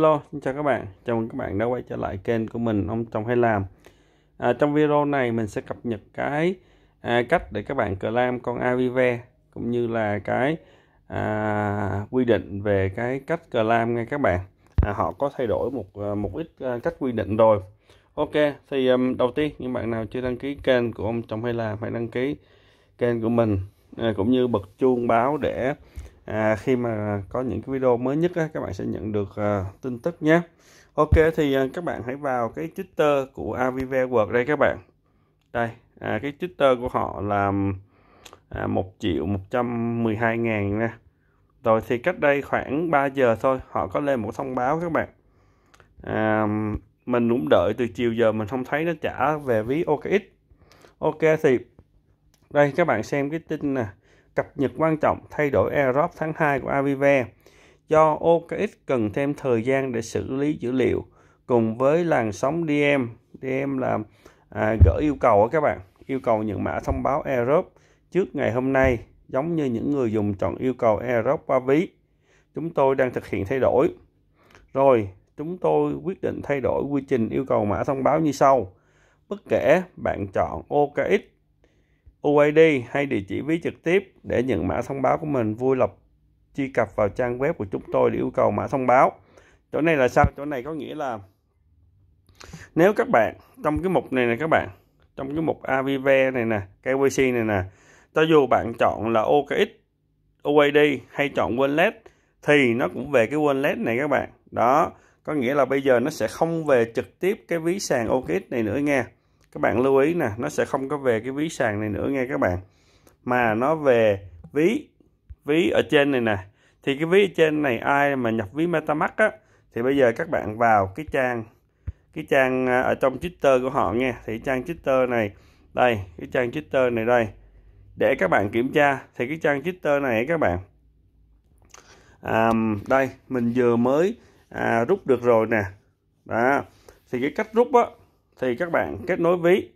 Hello, xin chào các bạn. Chào mừng các bạn đã quay trở lại kênh của mình Ông Chồng Hay Làm. À, trong video này mình sẽ cập nhật cái à, cách để các bạn clam con avive cũng như là cái à, quy định về cái cách clam ngay các bạn. À, họ có thay đổi một à, một ít à, cách quy định rồi. Ok, thì um, đầu tiên những bạn nào chưa đăng ký kênh của Ông Chồng Hay Làm hãy đăng ký kênh của mình à, cũng như bật chuông báo để à, khi mà có những cái video mới nhất á, các bạn sẽ nhận được à, tin tức nhé Ok thì à, các bạn hãy vào cái Twitter của Avive World đây các bạn đây à, cái Twitter của họ là à, một à, 1 triệu 112 ngàn nè rồi thì cách đây khoảng 3 giờ thôi họ có lên một thông báo các bạn à, mình cũng đợi từ chiều giờ mình không thấy nó trả về ví OKX ok thì đây các bạn xem cái tin nè Cập nhật quan trọng thay đổi AirDrop tháng 2 của Avive do OKX cần thêm thời gian để xử lý dữ liệu cùng với làn sóng DM. DM là à, gửi yêu cầu các bạn, yêu cầu nhận mã thông báo AirDrop trước ngày hôm nay giống như những người dùng chọn yêu cầu AirDrop qua ví. Chúng tôi đang thực hiện thay đổi. Rồi, chúng tôi quyết định thay đổi quy trình yêu cầu mã thông báo như sau. Bất kể bạn chọn OKX UID hay địa chỉ ví trực tiếp để nhận mã thông báo của mình vui lập truy cập vào trang web của chúng tôi để yêu cầu mã thông báo chỗ này là sao chỗ này có nghĩa là nếu các bạn trong cái mục này nè các bạn trong cái mục AVV này nè KYC này nè cho dù bạn chọn là OKX UID hay chọn wallet thì nó cũng về cái wallet này các bạn đó có nghĩa là bây giờ nó sẽ không về trực tiếp cái ví sàn OKX này nữa nghe các bạn lưu ý nè nó sẽ không có về cái ví sàn này nữa nghe các bạn mà nó về ví ví ở trên này nè thì cái ví ở trên này ai mà nhập ví MetaMask á thì bây giờ các bạn vào cái trang cái trang à, ở trong Twitter của họ nghe thì trang Twitter này đây cái trang Twitter này đây để các bạn kiểm tra thì cái trang Twitter này các bạn à, đây mình vừa mới à, rút được rồi nè đó thì cái cách rút á thì các bạn kết nối ví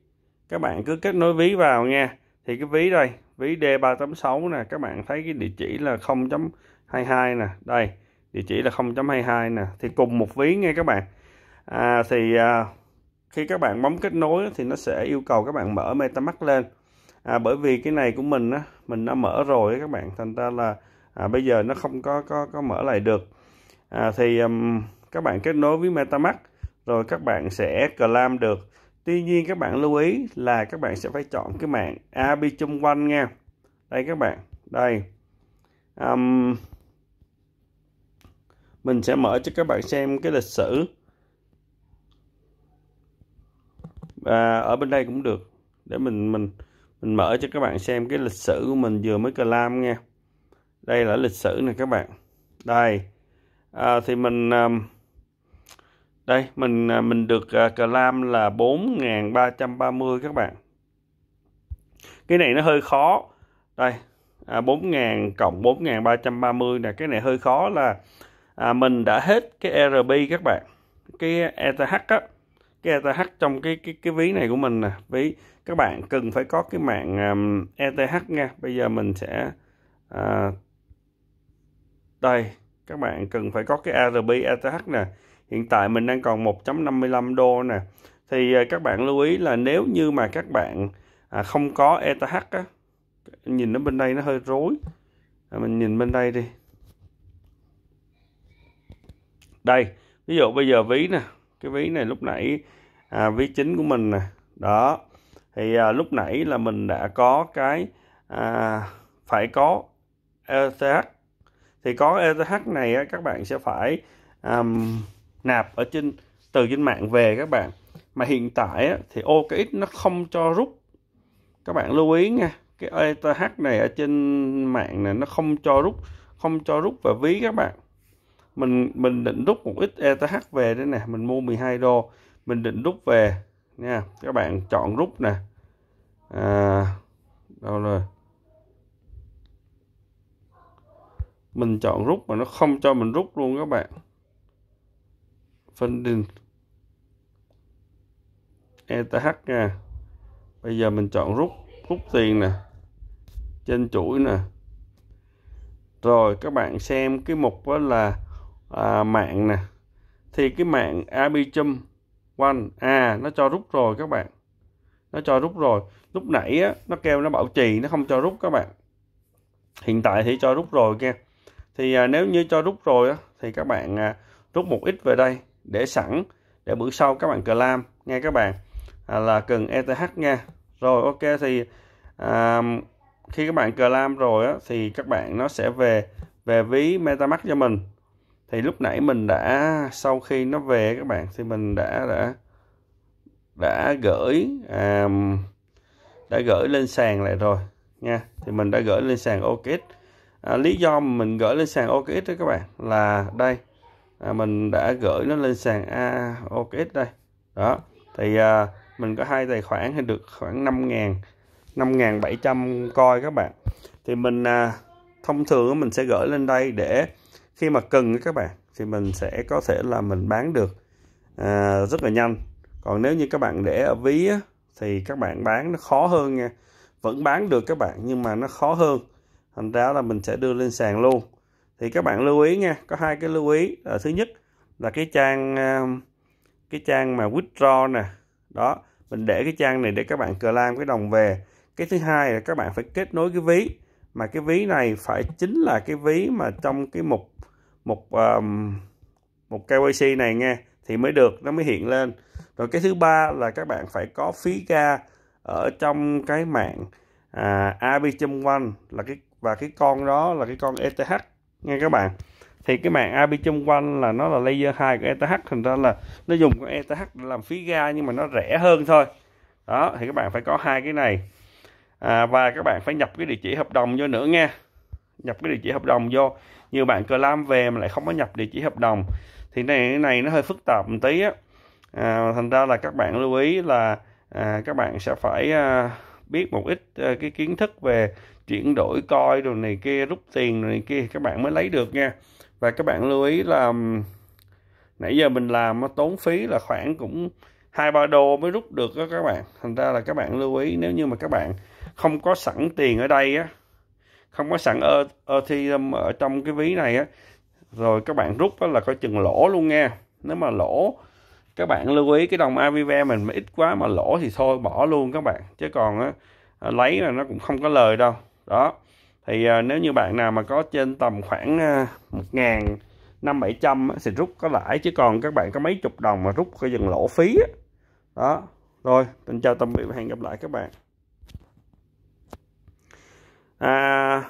các bạn cứ kết nối ví vào nha thì cái ví đây ví D386 nè các bạn thấy cái địa chỉ là 0.22 nè đây địa chỉ là 0.22 nè thì cùng một ví nghe các bạn à, thì à, khi các bạn bấm kết nối thì nó sẽ yêu cầu các bạn mở MetaMask lên à, bởi vì cái này của mình á mình đã mở rồi các bạn thành ra là à, bây giờ nó không có có có mở lại được à, thì um, các bạn kết nối với MetaMask rồi các bạn sẽ claim được tuy nhiên các bạn lưu ý là các bạn sẽ phải chọn cái mạng AB chung quanh nha đây các bạn đây um, mình sẽ mở cho các bạn xem cái lịch sử và ở bên đây cũng được để mình mình mình mở cho các bạn xem cái lịch sử của mình vừa mới claim nha đây là lịch sử này các bạn đây à, thì mình um, đây mình à, mình được à, cờ lam là 4.330 các bạn cái này nó hơi khó đây à, 4.000 cộng 4.330 nè cái này hơi khó là à, mình đã hết cái RB các bạn cái ETH á cái ETH trong cái cái cái ví này của mình nè ví các bạn cần phải có cái mạng um, à, ETH nha bây giờ mình sẽ à, đây các bạn cần phải có cái ARB ETH nè hiện tại mình đang còn 1.55 đô nè thì ờ, các bạn lưu ý là nếu như mà các bạn à, không có ETH á nhìn nó bên đây nó hơi rối à, mình nhìn bên đây đi đây ví dụ bây giờ ví nè cái ví này lúc nãy à, ví chính của mình nè đó thì à, lúc nãy là mình đã có cái à, phải có ETH thì có ETH này á, các bạn sẽ phải um, nạp ở trên từ trên mạng về các bạn mà hiện tại á, thì OKX nó không cho rút các bạn lưu ý nha cái ETH này ở trên mạng này nó không cho rút không cho rút và ví các bạn mình mình định rút một ít ETH về đây nè mình mua 12 đô mình định rút về nha các bạn chọn rút nè à, đâu rồi mình chọn rút mà nó không cho mình rút luôn các bạn phân định ETH nha bây giờ mình chọn rút rút tiền nè trên chuỗi nè rồi các bạn xem cái mục đó là à, mạng nè thì cái mạng Arbitrum One à nó cho rút rồi các bạn nó cho rút rồi lúc nãy á, nó kêu nó bảo trì nó không cho rút các bạn hiện tại thì cho rút rồi nha thì à, nếu như cho rút rồi á, thì các bạn à, rút một ít về đây để sẵn để bữa sau các bạn cờ lam nghe các bạn à, là cần ETH nha rồi ok thì à, khi các bạn cờ lam rồi á, thì các bạn nó sẽ về về ví MetaMask cho mình thì lúc nãy mình đã sau khi nó về các bạn thì mình đã đã đã gửi à, đã gửi lên sàn lại rồi nha thì mình đã gửi lên sàn OKX à, lý do mình gửi lên sàn OKX đó các bạn là đây à, mình đã gửi nó lên sàn AOX đây đó thì à, mình có hai tài khoản thì được khoảng 5 ngàn 5.700 coi các bạn thì mình à, thông thường mình sẽ gửi lên đây để khi mà cần các bạn thì mình sẽ có thể là mình bán được à, rất là nhanh còn nếu như các bạn để ở ví á, thì các bạn bán nó khó hơn nha vẫn bán được các bạn nhưng mà nó khó hơn thành ra là mình sẽ đưa lên sàn luôn thì các bạn lưu ý nha có hai cái lưu ý à, thứ nhất là cái trang ờ, cái trang mà withdraw nè đó mình để cái trang này để các bạn cờ lam cái đồng về cái thứ hai là các bạn phải kết nối cái ví mà cái ví này phải chính là cái ví mà trong cái mục một um, một KYC này nghe thì mới được nó mới hiện lên rồi cái thứ ba là các bạn phải có phí ga ở trong cái mạng à, ab one là cái và cái con đó là cái con ETH nghe các bạn thì cái mạng AB chung quanh là nó là laser 2 của ETH thành ra là nó dùng con ETH để làm phí ga nhưng mà nó rẻ hơn thôi đó thì các bạn phải có hai cái này à, và các bạn phải nhập cái địa chỉ hợp đồng vô nữa nha nhập cái địa chỉ hợp đồng vô nhiều bạn cờ lam về mà lại không có nhập địa chỉ hợp đồng thì này cái này nó hơi phức tạp một tí á à, thành ra là các bạn lưu ý là à, các bạn sẽ phải à, biết một ít à, cái kiến thức về chuyển đổi coi đồ này kia rút tiền đồ này kia các bạn mới lấy được nha và các bạn lưu ý là nãy giờ mình làm tốn phí là khoảng cũng hai ba đô mới rút được đó các bạn thành ra là các bạn lưu ý nếu như mà các bạn không có sẵn tiền ở đây á không có sẵn Ethereum ở trong cái ví này á rồi các bạn rút là coi chừng lỗ luôn nha nếu mà lỗ các bạn lưu ý cái đồng avv mình mà ít quá mà lỗ thì thôi bỏ luôn các bạn chứ còn á, lấy là nó cũng không có lời đâu đó thì à, nếu như bạn nào mà có trên tầm khoảng à, 1.000 năm bảy trăm thì rút có lãi chứ còn các bạn có mấy chục đồng mà rút có dừng lỗ phí đó. đó rồi mình chào tạm biệt và hẹn gặp lại các bạn à,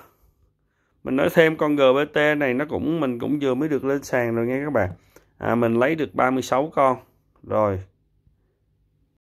mình nói thêm con GBT này nó cũng mình cũng vừa mới được lên sàn rồi nghe các bạn à, mình lấy được 36 con rồi